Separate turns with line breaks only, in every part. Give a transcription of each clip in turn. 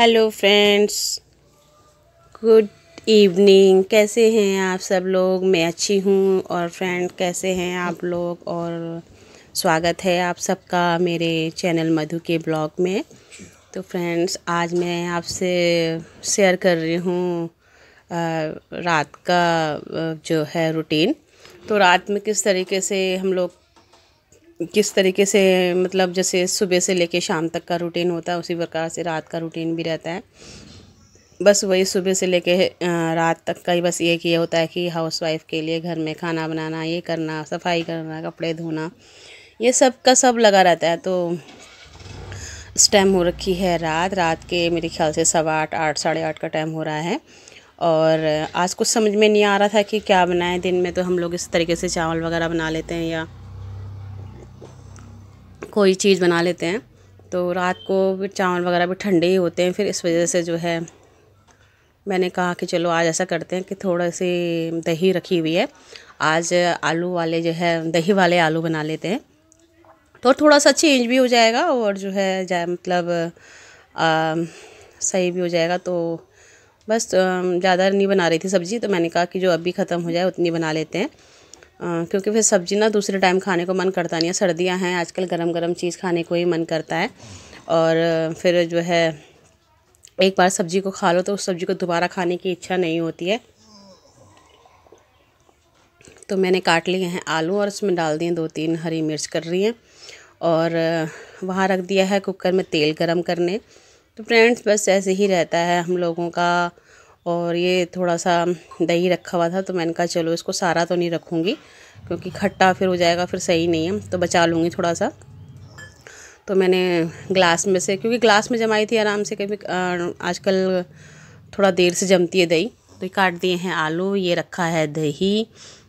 hello friends good evening कैसे हैं आप सब लोग मैं अच्छी हूँ और फ्रेंड कैसे हैं आप लोग और स्वागत है आप सबका मेरे चैनल मधु के ब्लॉग में तो फ्रेंड्स आज मैं आपसे शेयर कर रही हूँ रात का जो है रूटीन तो रात में किस तरीके से हम लोग किस तरीके से मतलब जैसे सुबह से लेके शाम तक का रूटीन होता है उसी प्रकार से रात का रूटीन भी रहता है बस वही सुबह से लेके रात तक का ही बस ये ये होता है कि हाउस वाइफ के लिए घर में खाना बनाना ये करना सफाई करना कपड़े धोना ये सब का सब लगा रहता है तो इस टाइम हो रखी है रात रात के मेरे ख्याल से सवा आठ आठ साढ़े आठ का टाइम हो रहा है और आज कुछ समझ में नहीं आ रहा था कि क्या बनाएं दिन में तो हम लोग इस तरीके से चावल वगैरह बना लेते हैं या कोई चीज़ बना लेते हैं तो रात को फिर चावल वगैरह भी ठंडे ही होते हैं फिर इस वजह से जो है मैंने कहा कि चलो आज ऐसा करते हैं कि थोड़ा सी दही रखी हुई है आज आलू वाले जो है दही वाले आलू बना लेते हैं तो थोड़ा सा चेंज भी हो जाएगा और जो है जाए मतलब आ, सही भी हो जाएगा तो बस ज़्यादा नहीं बना रही थी सब्ज़ी तो मैंने कहा कि जो अभी ख़त्म हो जाए उतनी बना लेते हैं क्योंकि फिर सब्ज़ी ना दूसरे टाइम खाने को मन करता नहीं है सर्दियाँ हैं आजकल गरम गरम चीज़ खाने को ही मन करता है और फिर जो है एक बार सब्ज़ी को खा लो तो उस सब्ज़ी को दोबारा खाने की इच्छा नहीं होती है तो मैंने काट लिए हैं आलू और उसमें डाल दिए दो तीन हरी मिर्च कर रही हैं और वहाँ रख दिया है कुकर में तेल गरम करने तो फ्रेंड्स बस ऐसे ही रहता है हम लोगों का और ये थोड़ा सा दही रखा हुआ था तो मैंने कहा चलो इसको सारा तो नहीं रखूँगी क्योंकि खट्टा फिर हो जाएगा फिर सही नहीं है तो बचा लूँगी थोड़ा सा तो मैंने ग्लास में से क्योंकि ग्लास में जमाई थी आराम से कभी आजकल थोड़ा देर से जमती है दही तो काट दिए हैं आलू ये रखा है दही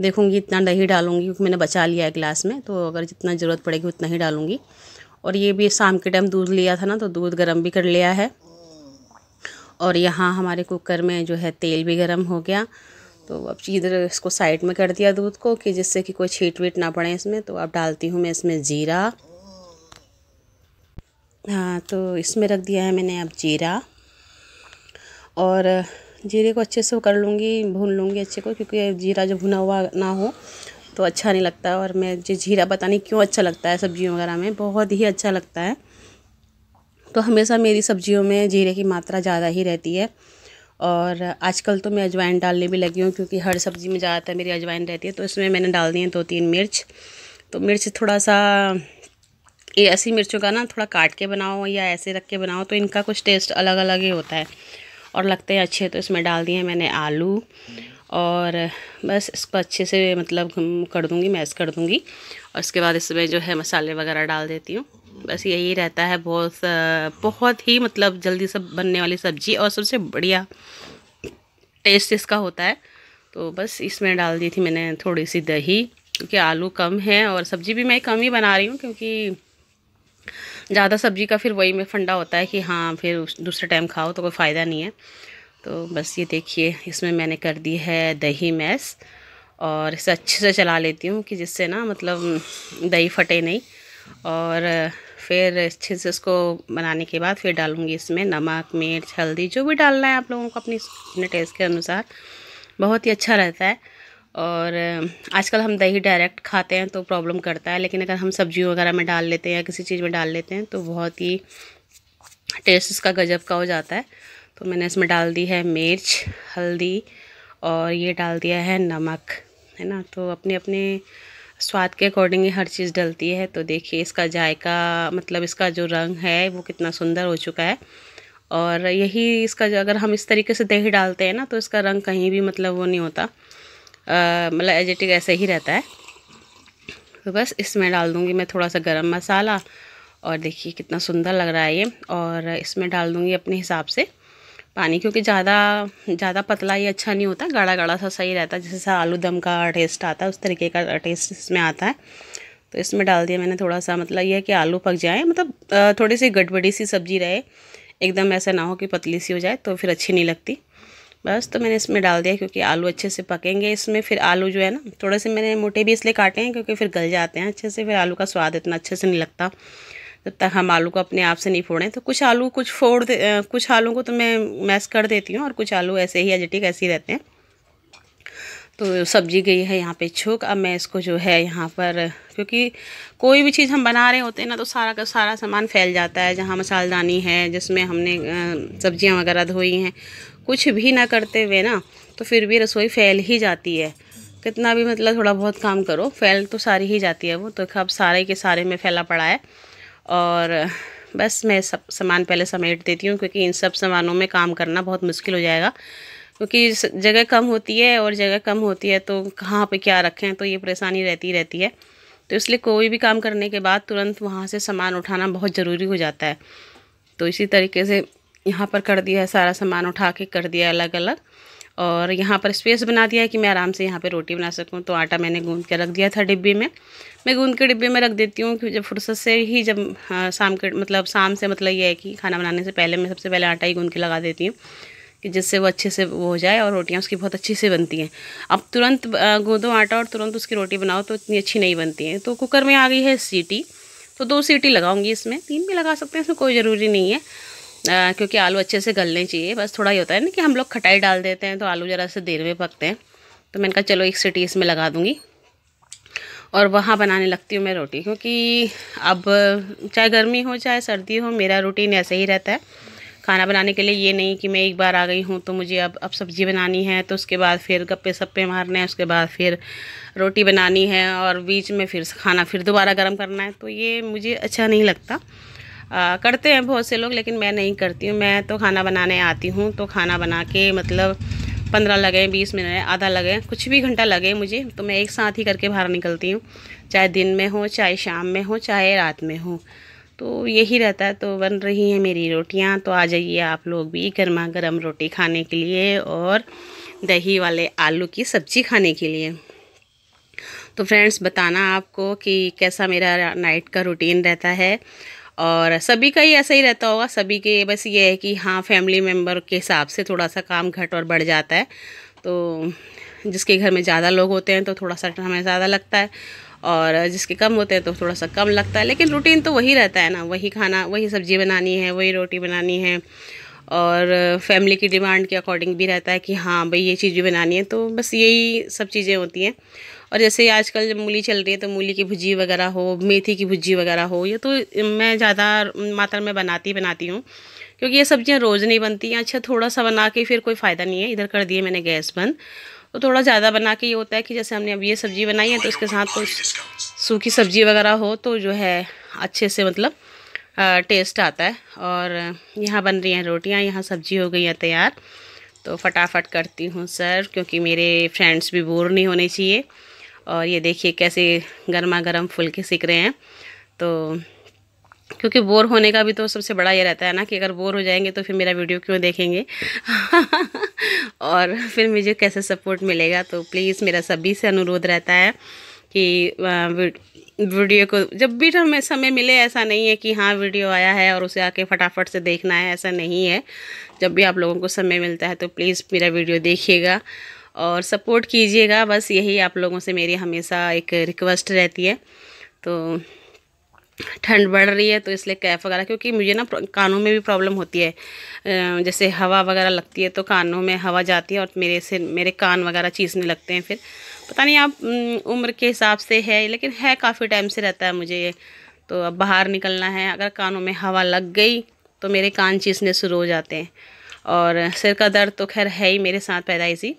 देखूँगी इतना दही डालूँगी क्योंकि मैंने बचा लिया है ग्लास में तो अगर जितना ज़रूरत पड़ेगी उतना ही डालूँगी और ये भी शाम के टाइम दूध लिया था ना तो दूध गर्म भी कर लिया है और यहाँ हमारे कुकर में जो है तेल भी गर्म हो गया तो अब इधर इसको साइड में कर दिया दूध को कि जिससे कि कोई छीट वीट ना पड़े इसमें तो अब डालती हूँ मैं इसमें जीरा हाँ तो इसमें रख दिया है मैंने अब जीरा और जीरे को अच्छे से कर लूँगी भून लूँगी अच्छे को क्योंकि जीरा जो भुना हुआ ना हो तो अच्छा नहीं लगता और मैं जो जीरा पता नहीं क्यों अच्छा लगता है सब्जियों वगैरह में बहुत ही अच्छा लगता है तो हमेशा मेरी सब्जियों में जीरे की मात्रा ज़्यादा ही रहती है और आजकल तो मैं अजवाइन डालने भी लगी हूँ क्योंकि हर सब्ज़ी में ज़्यादातर मेरी अजवाइन रहती है तो इसमें मैंने डाल दी है दो तीन मिर्च तो मिर्च थोड़ा सा ये ऐसी मिर्चों का ना थोड़ा काट के बनाओ या ऐसे रख के बनाओ तो इनका कुछ टेस्ट अलग अलग ही होता है और लगते हैं अच्छे तो इसमें डाल दिए मैंने आलू और बस इसको अच्छे से मतलब कर दूँगी मैस कर दूँगी और उसके बाद इसमें जो है मसाले वगैरह डाल देती हूँ बस यही रहता है बहुत बहुत ही मतलब जल्दी सब बनने वाली सब्जी और सबसे बढ़िया टेस्ट इसका होता है तो बस इसमें डाल दी थी मैंने थोड़ी सी दही क्योंकि आलू कम है और सब्ज़ी भी मैं कम ही बना रही हूँ क्योंकि ज़्यादा सब्ज़ी का फिर वही में फंडा होता है कि हाँ फिर दूसरे टाइम खाओ तो कोई फ़ायदा नहीं है तो बस ये देखिए इसमें मैंने कर दी है दही मैस और इसे अच्छे से चला लेती हूँ कि जिससे ना मतलब दही फटे नहीं और फिर अच्छे से उसको बनाने के बाद फिर डालूंगी इसमें नमक मिर्च हल्दी जो भी डालना है आप लोगों को अपनी अपने टेस्ट के अनुसार बहुत ही अच्छा रहता है और आजकल हम दही डायरेक्ट खाते हैं तो प्रॉब्लम करता है लेकिन अगर हम सब्जी वगैरह में डाल लेते हैं या किसी चीज़ में डाल लेते हैं तो बहुत ही टेस्ट उसका गजब का हो जाता है तो मैंने इसमें डाल दी है मिर्च हल्दी और ये डाल दिया है नमक है ना तो अपने अपने स्वाद के अकॉर्डिंग हर चीज़ डलती है तो देखिए इसका जायका मतलब इसका जो रंग है वो कितना सुंदर हो चुका है और यही इसका जो अगर हम इस तरीके से दही डालते हैं ना तो इसका रंग कहीं भी मतलब वो नहीं होता मतलब एजेटिक ऐसे ही रहता है तो बस इसमें डाल दूँगी मैं थोड़ा सा गर्म मसाला और देखिए कितना सुंदर लग रहा है ये और इसमें डाल दूँगी अपने हिसाब से पानी क्योंकि ज़्यादा ज़्यादा पतला ही अच्छा नहीं होता गाढ़ा गाढ़ा सा सही रहता है जैसे आलू दम का टेस्ट आता है उस तरीके का टेस्ट इसमें आता है तो इसमें डाल दिया मैंने थोड़ा सा मतलब यह है कि आलू पक जाए मतलब थोड़ी सी गड़बड़ी सी सब्ज़ी रहे एकदम ऐसा ना हो कि पतली सी हो जाए तो फिर अच्छी नहीं लगती बस तो मैंने इसमें डाल दिया क्योंकि आलू अच्छे से पकेंगे इसमें फिर आलू जो है ना थोड़े से मैंने मोटे भी इसलिए काटे हैं क्योंकि फिर गल जाते हैं अच्छे से फिर आलू का स्वाद इतना अच्छे से नहीं लगता जब तक हम आलू को अपने आप से नहीं फोड़ें तो कुछ आलू कुछ फोड़ दे कुछ आलू को तो मैं मैस कर देती हूँ और कुछ आलू ऐसे ही एजेटिक ऐसे ही रहते हैं तो सब्जी गई है यहाँ पे छुक अब मैं इसको जो है यहाँ पर क्योंकि कोई भी चीज़ हम बना रहे होते हैं ना तो सारा का सारा सामान फैल जाता है जहाँ मसालदानी है जिसमें हमने सब्जियाँ वगैरह धोई हैं कुछ भी ना करते हुए ना तो फिर भी रसोई फैल ही जाती है कितना भी मतलब थोड़ा बहुत काम करो फैल तो सारी ही जाती है वो तो अब सारे के सारे में फैला पड़ा है और बस मैं सब सामान पहले समेट देती हूँ क्योंकि इन सब सामानों में काम करना बहुत मुश्किल हो जाएगा क्योंकि जगह कम होती है और जगह कम होती है तो कहाँ पे क्या रखें तो ये परेशानी रहती रहती है तो इसलिए कोई भी काम करने के बाद तुरंत वहाँ से सामान उठाना बहुत ज़रूरी हो जाता है तो इसी तरीके से यहाँ पर कर दिया है सारा सामान उठा के कर दिया अलग अलग और यहाँ पर स्पेस बना दिया है कि मैं आराम से यहाँ पे रोटी बना सकूँ तो आटा मैंने गूंद के रख दिया था डिब्बे में मैं गूंद के डिब्बे में रख देती हूँ जब फुर्सत से ही जब हाँ, शाम के मतलब शाम से मतलब ये है कि खाना बनाने से पहले मैं सबसे पहले आटा ही गूंद के लगा देती हूँ कि जिससे वो अच्छे से वो हो जाए और रोटियाँ उसकी बहुत अच्छी से बनती हैं अब तुरंत गूँदो आटा और तुरंत उसकी रोटी बनाओ तो इतनी अच्छी नहीं बनती हैं तो कुकर में आ गई है सीटी तो दो सीटी लगाऊंगी इसमें तीन भी लगा सकते हैं इसमें कोई ज़रूरी नहीं है आ, क्योंकि आलू अच्छे से गलने चाहिए बस थोड़ा ही होता है ना कि हम लोग खटाई डाल देते हैं तो आलू ज़रा से देर में पकते हैं तो मैंने कहा चलो एक सिटी इसमें लगा दूँगी और वहाँ बनाने लगती हूँ मैं रोटी क्योंकि अब चाहे गर्मी हो चाहे सर्दी हो मेरा रूटीन ऐसे ही रहता है खाना बनाने के लिए ये नहीं कि मैं एक बार आ गई हूँ तो मुझे अब अब सब्ज़ी बनानी है तो उसके बाद फिर गप्पे सप्पे मारने हैं उसके बाद फिर रोटी बनानी है और बीच में फिर खाना फिर दोबारा गर्म करना है तो ये मुझे अच्छा नहीं लगता आ, करते हैं बहुत से लोग लेकिन मैं नहीं करती हूँ मैं तो खाना बनाने आती हूँ तो खाना बना के मतलब पंद्रह लगे बीस मिनट आधा लगे कुछ भी घंटा लगे मुझे तो मैं एक साथ ही करके बाहर निकलती हूँ चाहे दिन में हो चाहे शाम में हो चाहे रात में हो तो यही रहता है तो बन रही हैं मेरी रोटियाँ तो आ जाइए आप लोग भी गर्मा गर्म रोटी खाने के लिए और दही वाले आलू की सब्ज़ी खाने के लिए तो फ्रेंड्स बताना आपको कि कैसा मेरा नाइट का रूटीन रहता है और सभी का ही ऐसा ही रहता होगा सभी के बस ये है कि हाँ फैमिली मेम्बर के हिसाब से थोड़ा सा काम घट और बढ़ जाता है तो जिसके घर में ज़्यादा लोग होते हैं तो थोड़ा सा हमें ज़्यादा लगता है और जिसके कम होते हैं तो थोड़ा सा कम लगता है लेकिन रूटीन तो वही रहता है ना वही खाना वही सब्ज़ी बनानी है वही रोटी बनानी है और फैमिली की डिमांड के अकॉर्डिंग भी रहता है कि हाँ भाई ये चीज़ भी बनानी है तो बस यही सब चीज़ें होती हैं और जैसे आजकल जब मूली चल रही है तो मूली की भुजी वगैरह हो मेथी की भुजी वगैरह हो ये तो मैं ज़्यादा मात्रा में बनाती बनाती हूँ क्योंकि ये सब्ज़ियाँ रोज़ नहीं बनती हैं अच्छा थोड़ा सा बना के फिर कोई फ़ायदा नहीं है इधर कर दिए मैंने गैस बंद तो थोड़ा ज़्यादा बना के ये होता है कि जैसे हमने अब ये सब्ज़ी बनाई है तो उसके साथ कुछ सूखी सब्ज़ी वगैरह हो तो जो है अच्छे से मतलब टेस्ट आता है और यहाँ बन रही हैं रोटियाँ यहाँ सब्ज़ी हो गई है तैयार तो फटाफट करती हूँ सर क्योंकि मेरे फ्रेंड्स भी बोर नहीं होने चाहिए और ये देखिए कैसे गर्मा गर्म फुलके सीख रहे हैं तो क्योंकि बोर होने का भी तो सबसे बड़ा ये रहता है ना कि अगर बोर हो जाएंगे तो फिर मेरा वीडियो क्यों देखेंगे और फिर मुझे कैसे सपोर्ट मिलेगा तो प्लीज़ मेरा सभी से अनुरोध रहता है कि वीडियो को जब भी हमें समय मिले ऐसा नहीं है कि हाँ वीडियो आया है और उसे आके फटाफट से देखना है ऐसा नहीं है जब भी आप लोगों को समय मिलता है तो प्लीज़ मेरा वीडियो देखिएगा और सपोर्ट कीजिएगा बस यही आप लोगों से मेरी हमेशा एक रिक्वेस्ट रहती है तो ठंड बढ़ रही है तो इसलिए कैफ वगैरह क्योंकि मुझे ना कानों में भी प्रॉब्लम होती है जैसे हवा वगैरह लगती है तो कानों में हवा जाती है और मेरे से मेरे कान वगैरह चीसने लगते हैं फिर पता नहीं आप उम्र के हिसाब से है लेकिन है काफ़ी टाइम से रहता है मुझे ये तो अब बाहर निकलना है अगर कानों में हवा लग गई तो मेरे कान चीसने शुरू हो जाते हैं और सिर का दर्द तो खैर है ही मेरे साथ पैदाइशी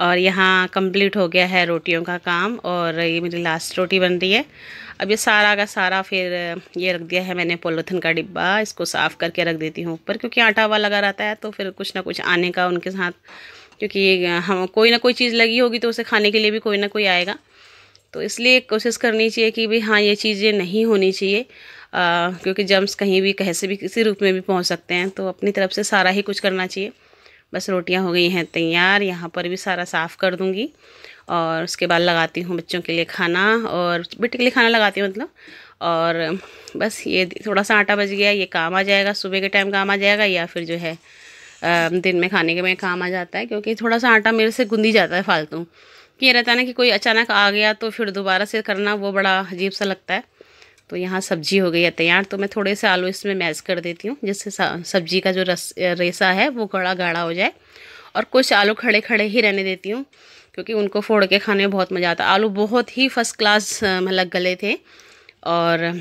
और यहाँ कंप्लीट हो गया है रोटियों का काम और ये मेरी लास्ट रोटी बन रही है अब ये सारा का सारा फिर ये रख दिया है मैंने पोलोथन का डिब्बा इसको साफ़ करके रख देती हूँ ऊपर क्योंकि आटा हुआ लगा रहता है तो फिर कुछ ना कुछ आने का उनके साथ क्योंकि हम कोई ना कोई चीज़ लगी होगी तो उसे खाने के लिए भी कोई ना कोई आएगा तो इसलिए कोशिश करनी चाहिए कि भाई हाँ ये चीज़ें नहीं होनी चाहिए आ, क्योंकि जम्स कहीं भी कैसे भी किसी रूप में भी पहुंच सकते हैं तो अपनी तरफ से सारा ही कुछ करना चाहिए बस रोटियां हो गई हैं तैयार यहाँ पर भी सारा साफ़ कर दूँगी और उसके बाद लगाती हूँ बच्चों के लिए खाना और बेटे के लिए खाना लगाती हूँ मतलब और बस ये थोड़ा सा आटा बच गया ये काम आ जाएगा सुबह के टाइम काम आ जाएगा या फिर जो है दिन में खाने के में काम आ जाता है क्योंकि थोड़ा सा आटा मेरे से गुंदी जाता है फालतू कि ये रहता है ना कि कोई अचानक आ गया तो फिर दोबारा से करना वो बड़ा अजीब सा लगता है तो यहाँ सब्जी हो गई है तैयार तो मैं थोड़े से आलू इसमें मैज कर देती हूँ जिससे सब्जी का जो रस रेसा है वो गड़ा गाढ़ा हो जाए और कुछ आलू खड़े खड़े ही रहने देती हूँ क्योंकि उनको फोड़ के खाने में बहुत मज़ा आता आलू बहुत ही फर्स्ट क्लास मतलब गले थे और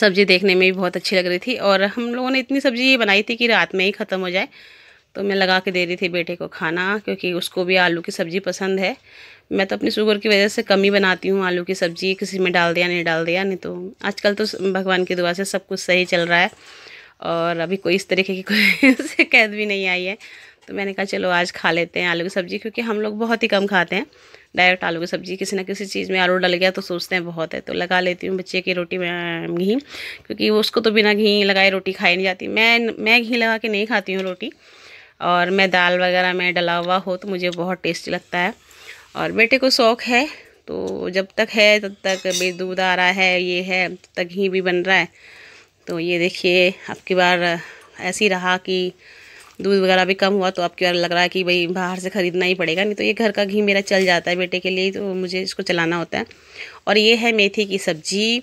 सब्ज़ी देखने में भी बहुत अच्छी लग रही थी और हम लोगों ने इतनी सब्ज़ी ये बनाई थी कि रात में ही ख़त्म हो जाए तो मैं लगा के दे रही थी बेटे को खाना क्योंकि उसको भी आलू की सब्ज़ी पसंद है मैं तो अपनी शुगर की वजह से कम ही बनाती हूँ आलू की सब्ज़ी किसी में डाल दिया नहीं डाल दिया नहीं तो आजकल तो भगवान की दुआ से सब कुछ सही चल रहा है और अभी कोई इस तरीके की कोई शिकायत भी नहीं आई है तो मैंने कहा चलो आज खा लेते हैं आलू की सब्ज़ी क्योंकि हम लोग बहुत ही कम खाते हैं डायरेक्ट आलू की सब्ज़ी किसी ना किसी चीज़ में आलू डल गया तो सोचते हैं बहुत है तो लगा लेती हूँ बच्चे की रोटी में घी क्योंकि उसको तो बिना घी लगाए रोटी खाई नहीं जाती मैं मैं घी लगा के नहीं खाती हूँ रोटी और मैं दाल वगैरह में डला हुआ हो तो मुझे बहुत टेस्टी लगता है और बेटे को शौक़ है तो जब तक है तब तक भी दूध आ रहा है ये है तब तक घी भी बन रहा है तो ये देखिए अब की बार ऐसी रहा कि दूध वगैरह भी कम हुआ तो आपके बार लग रहा है कि भाई बाहर से ख़रीदना ही पड़ेगा नहीं तो ये घर का घी मेरा चल जाता है बेटे के लिए तो मुझे इसको चलाना होता है और ये है मेथी की सब्ज़ी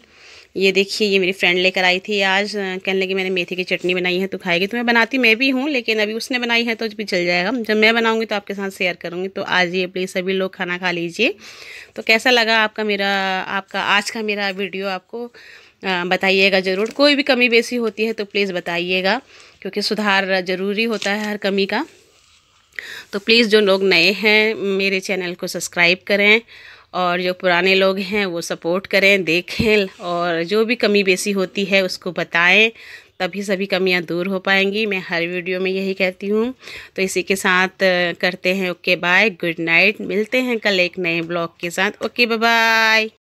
ये देखिए ये मेरी फ्रेंड लेकर आई थी आज कहने लगी मैंने मेथी की चटनी बनाई है तो खाएगी तो मैं बनाती मैं भी हूँ लेकिन अभी उसने बनाई है तो भी चल जाएगा जब मैं बनाऊँगी तो आपके साथ शेयर करूँगी तो आज ये प्लीज़ सभी लोग खाना खा लीजिए तो कैसा लगा आपका मेरा आपका आज का मेरा वीडियो आपको बताइएगा ज़रूर कोई भी कमी बेसी होती है तो प्लीज़ बताइएगा क्योंकि सुधार ज़रूरी होता है हर कमी का तो प्लीज़ जो लोग नए हैं मेरे चैनल को सब्सक्राइब करें और जो पुराने लोग हैं वो सपोर्ट करें देखें और जो भी कमी बेसी होती है उसको बताएं तभी सभी कमियां दूर हो पाएंगी मैं हर वीडियो में यही कहती हूँ तो इसी के साथ करते हैं ओके बाय गुड नाइट मिलते हैं कल एक नए ब्लॉग के साथ ओके बाय